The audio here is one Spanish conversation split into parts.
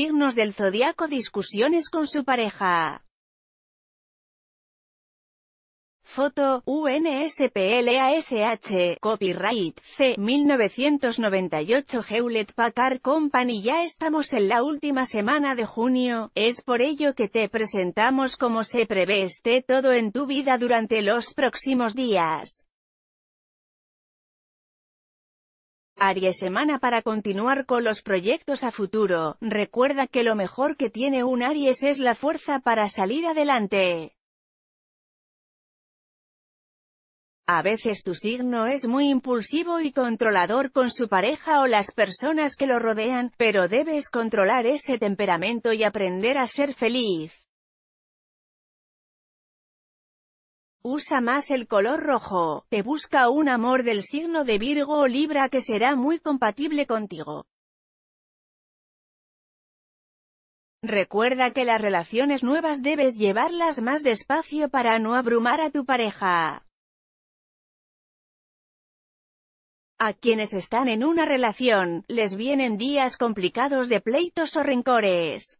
signos del zodiaco discusiones con su pareja. Foto, UNSPLASH, copyright, C, 1998 Hewlett Packard Company Ya estamos en la última semana de junio, es por ello que te presentamos cómo se prevé esté todo en tu vida durante los próximos días. Aries semana para continuar con los proyectos a futuro, recuerda que lo mejor que tiene un Aries es la fuerza para salir adelante. A veces tu signo es muy impulsivo y controlador con su pareja o las personas que lo rodean, pero debes controlar ese temperamento y aprender a ser feliz. Usa más el color rojo, te busca un amor del signo de Virgo o Libra que será muy compatible contigo. Recuerda que las relaciones nuevas debes llevarlas más despacio para no abrumar a tu pareja. A quienes están en una relación, les vienen días complicados de pleitos o rencores.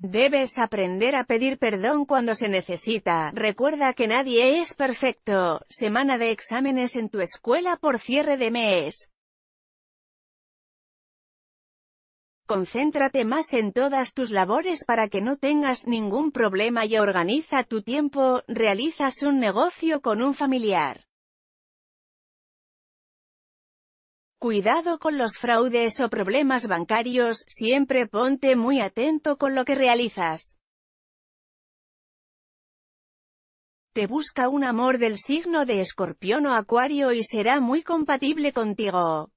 Debes aprender a pedir perdón cuando se necesita. Recuerda que nadie es perfecto. Semana de exámenes en tu escuela por cierre de mes. Concéntrate más en todas tus labores para que no tengas ningún problema y organiza tu tiempo, realizas un negocio con un familiar. Cuidado con los fraudes o problemas bancarios, siempre ponte muy atento con lo que realizas. Te busca un amor del signo de escorpión o acuario y será muy compatible contigo.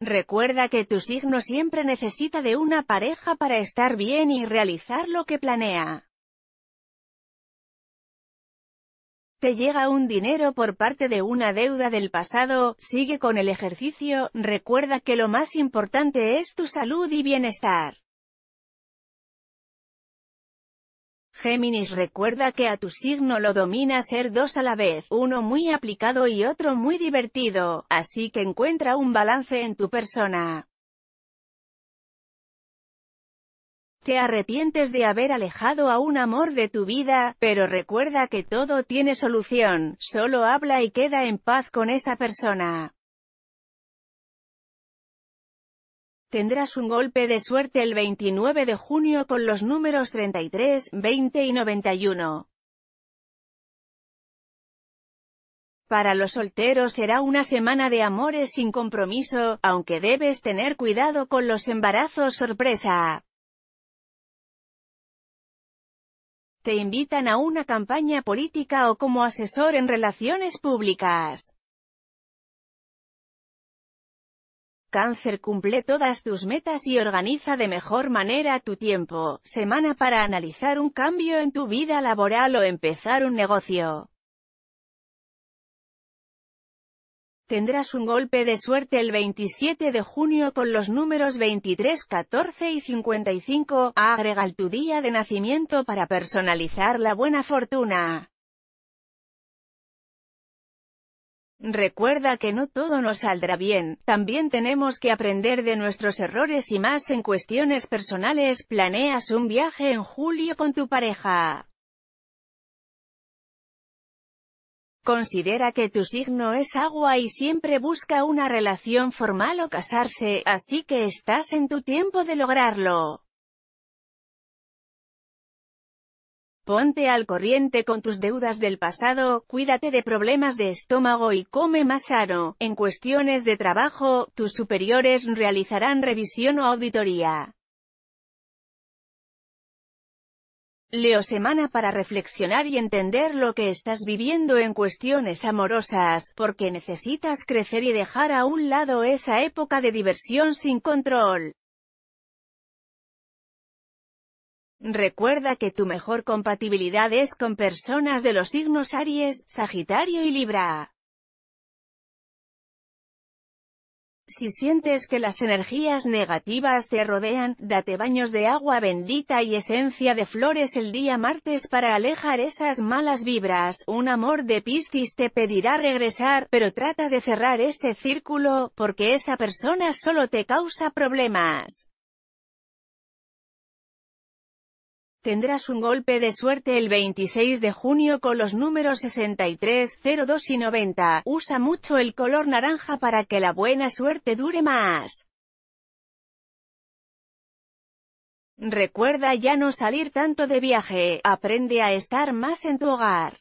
Recuerda que tu signo siempre necesita de una pareja para estar bien y realizar lo que planea. te llega un dinero por parte de una deuda del pasado, sigue con el ejercicio, recuerda que lo más importante es tu salud y bienestar. Géminis recuerda que a tu signo lo domina ser dos a la vez, uno muy aplicado y otro muy divertido, así que encuentra un balance en tu persona. Te arrepientes de haber alejado a un amor de tu vida, pero recuerda que todo tiene solución, solo habla y queda en paz con esa persona. Tendrás un golpe de suerte el 29 de junio con los números 33, 20 y 91. Para los solteros será una semana de amores sin compromiso, aunque debes tener cuidado con los embarazos sorpresa. te invitan a una campaña política o como asesor en relaciones públicas. Cáncer cumple todas tus metas y organiza de mejor manera tu tiempo, semana para analizar un cambio en tu vida laboral o empezar un negocio. Tendrás un golpe de suerte el 27 de junio con los números 23, 14 y 55, agrega tu día de nacimiento para personalizar la buena fortuna. Recuerda que no todo nos saldrá bien, también tenemos que aprender de nuestros errores y más en cuestiones personales, planeas un viaje en julio con tu pareja. Considera que tu signo es agua y siempre busca una relación formal o casarse, así que estás en tu tiempo de lograrlo. Ponte al corriente con tus deudas del pasado, cuídate de problemas de estómago y come más sano. En cuestiones de trabajo, tus superiores realizarán revisión o auditoría. Leo semana para reflexionar y entender lo que estás viviendo en cuestiones amorosas, porque necesitas crecer y dejar a un lado esa época de diversión sin control. Recuerda que tu mejor compatibilidad es con personas de los signos Aries, Sagitario y Libra. Si sientes que las energías negativas te rodean, date baños de agua bendita y esencia de flores el día martes para alejar esas malas vibras. Un amor de Piscis te pedirá regresar, pero trata de cerrar ese círculo, porque esa persona solo te causa problemas. Tendrás un golpe de suerte el 26 de junio con los números 63, 02 y 90. Usa mucho el color naranja para que la buena suerte dure más. Recuerda ya no salir tanto de viaje, aprende a estar más en tu hogar.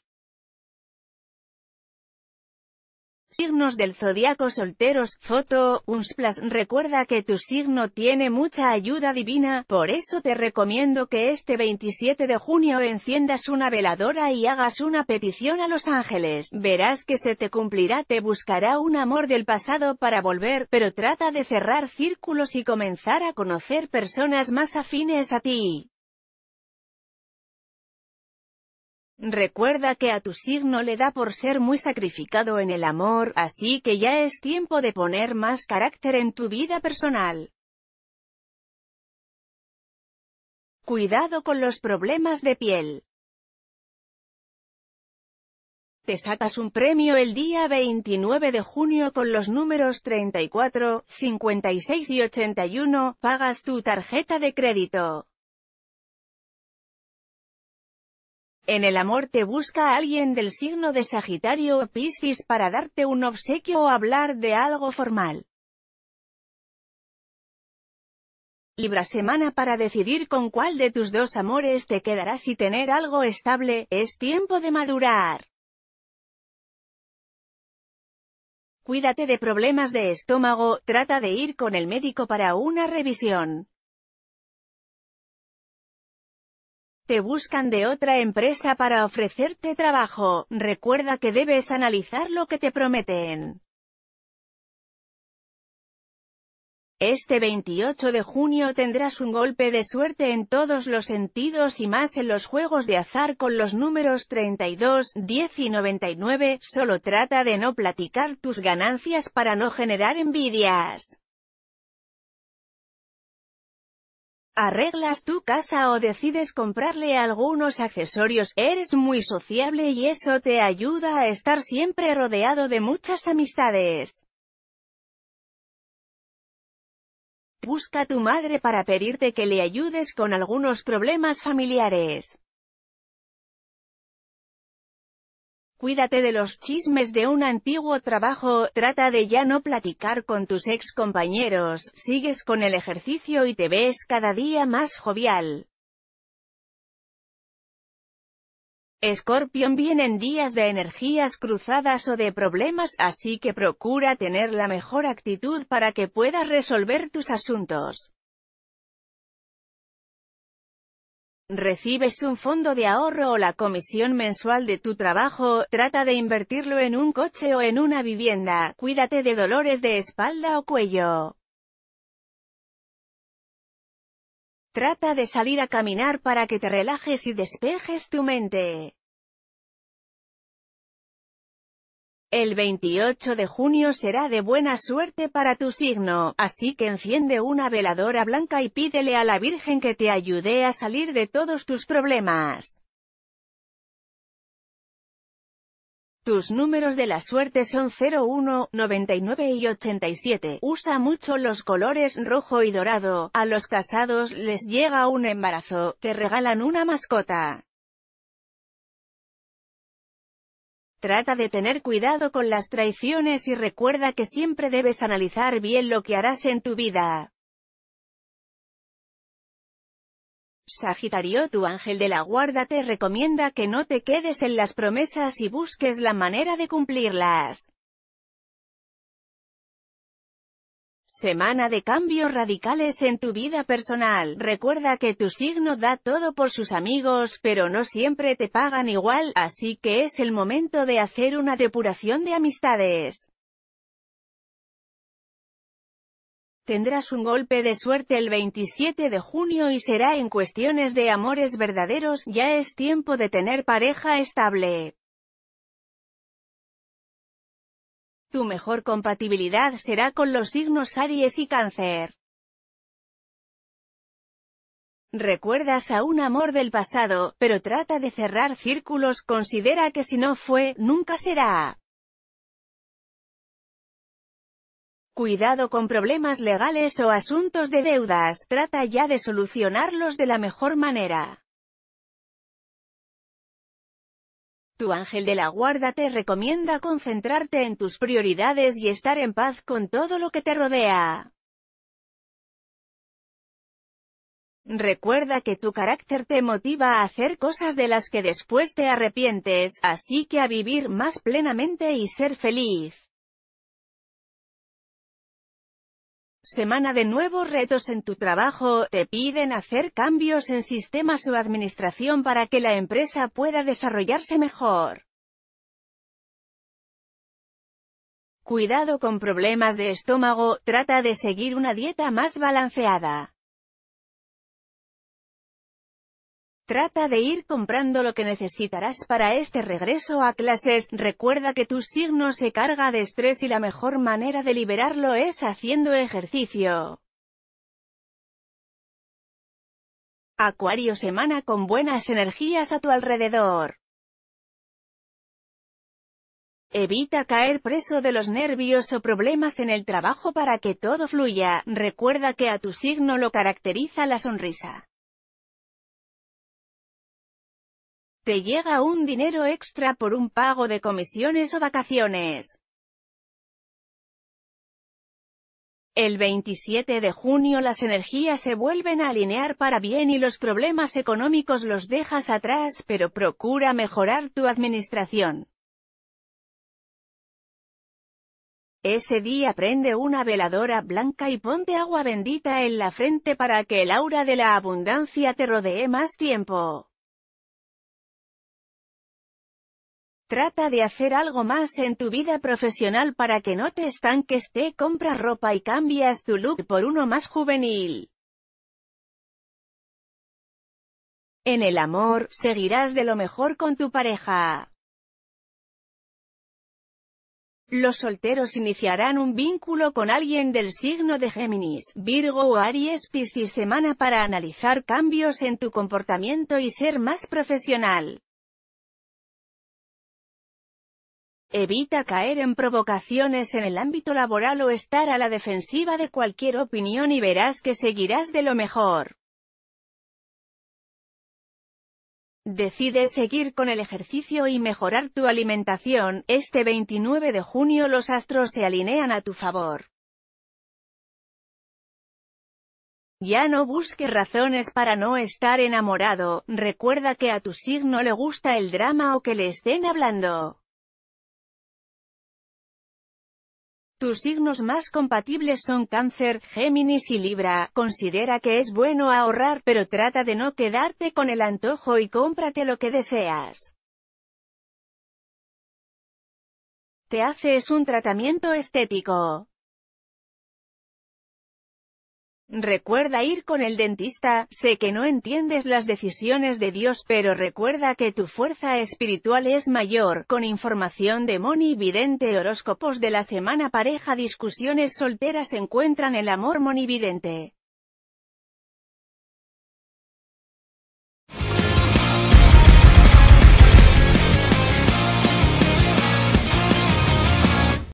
Signos del zodiaco solteros, foto, Unsplash, Recuerda que tu signo tiene mucha ayuda divina, por eso te recomiendo que este 27 de junio enciendas una veladora y hagas una petición a los ángeles. Verás que se te cumplirá, te buscará un amor del pasado para volver, pero trata de cerrar círculos y comenzar a conocer personas más afines a ti. Recuerda que a tu signo le da por ser muy sacrificado en el amor, así que ya es tiempo de poner más carácter en tu vida personal. Cuidado con los problemas de piel. Te sacas un premio el día 29 de junio con los números 34, 56 y 81, pagas tu tarjeta de crédito. En el amor te busca alguien del signo de Sagitario o Piscis para darte un obsequio o hablar de algo formal. Libra semana para decidir con cuál de tus dos amores te quedarás y tener algo estable, es tiempo de madurar. Cuídate de problemas de estómago, trata de ir con el médico para una revisión. te buscan de otra empresa para ofrecerte trabajo, recuerda que debes analizar lo que te prometen. Este 28 de junio tendrás un golpe de suerte en todos los sentidos y más en los juegos de azar con los números 32, 10 y 99, solo trata de no platicar tus ganancias para no generar envidias. arreglas tu casa o decides comprarle algunos accesorios, eres muy sociable y eso te ayuda a estar siempre rodeado de muchas amistades. Busca a tu madre para pedirte que le ayudes con algunos problemas familiares. Cuídate de los chismes de un antiguo trabajo, trata de ya no platicar con tus ex compañeros, sigues con el ejercicio y te ves cada día más jovial. Escorpión en días de energías cruzadas o de problemas, así que procura tener la mejor actitud para que puedas resolver tus asuntos. recibes un fondo de ahorro o la comisión mensual de tu trabajo, trata de invertirlo en un coche o en una vivienda, cuídate de dolores de espalda o cuello. Trata de salir a caminar para que te relajes y despejes tu mente. El 28 de junio será de buena suerte para tu signo, así que enciende una veladora blanca y pídele a la Virgen que te ayude a salir de todos tus problemas. Tus números de la suerte son 01, 99 y 87. Usa mucho los colores rojo y dorado. A los casados les llega un embarazo, te regalan una mascota. Trata de tener cuidado con las traiciones y recuerda que siempre debes analizar bien lo que harás en tu vida. Sagitario tu ángel de la guarda te recomienda que no te quedes en las promesas y busques la manera de cumplirlas. Semana de cambios radicales en tu vida personal. Recuerda que tu signo da todo por sus amigos, pero no siempre te pagan igual, así que es el momento de hacer una depuración de amistades. Tendrás un golpe de suerte el 27 de junio y será en cuestiones de amores verdaderos, ya es tiempo de tener pareja estable. Tu mejor compatibilidad será con los signos Aries y Cáncer. Recuerdas a un amor del pasado, pero trata de cerrar círculos, considera que si no fue, nunca será. Cuidado con problemas legales o asuntos de deudas, trata ya de solucionarlos de la mejor manera. Tu ángel de la guarda te recomienda concentrarte en tus prioridades y estar en paz con todo lo que te rodea. Recuerda que tu carácter te motiva a hacer cosas de las que después te arrepientes, así que a vivir más plenamente y ser feliz. Semana de nuevos retos en tu trabajo, te piden hacer cambios en sistemas o administración para que la empresa pueda desarrollarse mejor. Cuidado con problemas de estómago, trata de seguir una dieta más balanceada. Trata de ir comprando lo que necesitarás para este regreso a clases, recuerda que tu signo se carga de estrés y la mejor manera de liberarlo es haciendo ejercicio. Acuario semana con buenas energías a tu alrededor. Evita caer preso de los nervios o problemas en el trabajo para que todo fluya, recuerda que a tu signo lo caracteriza la sonrisa. te llega un dinero extra por un pago de comisiones o vacaciones. El 27 de junio las energías se vuelven a alinear para bien y los problemas económicos los dejas atrás, pero procura mejorar tu administración. Ese día prende una veladora blanca y ponte agua bendita en la frente para que el aura de la abundancia te rodee más tiempo. Trata de hacer algo más en tu vida profesional para que no te estanques, te compras ropa y cambias tu look por uno más juvenil. En el amor, seguirás de lo mejor con tu pareja. Los solteros iniciarán un vínculo con alguien del signo de Géminis, Virgo o Aries Piscis semana para analizar cambios en tu comportamiento y ser más profesional. Evita caer en provocaciones en el ámbito laboral o estar a la defensiva de cualquier opinión y verás que seguirás de lo mejor. Decide seguir con el ejercicio y mejorar tu alimentación, este 29 de junio los astros se alinean a tu favor. Ya no busques razones para no estar enamorado, recuerda que a tu signo le gusta el drama o que le estén hablando. Tus signos más compatibles son Cáncer, Géminis y Libra. Considera que es bueno ahorrar, pero trata de no quedarte con el antojo y cómprate lo que deseas. Te haces un tratamiento estético. Recuerda ir con el dentista, sé que no entiendes las decisiones de Dios pero recuerda que tu fuerza espiritual es mayor, con información de Moni Vidente Horóscopos de la semana pareja Discusiones solteras encuentran el amor Moni Vidente.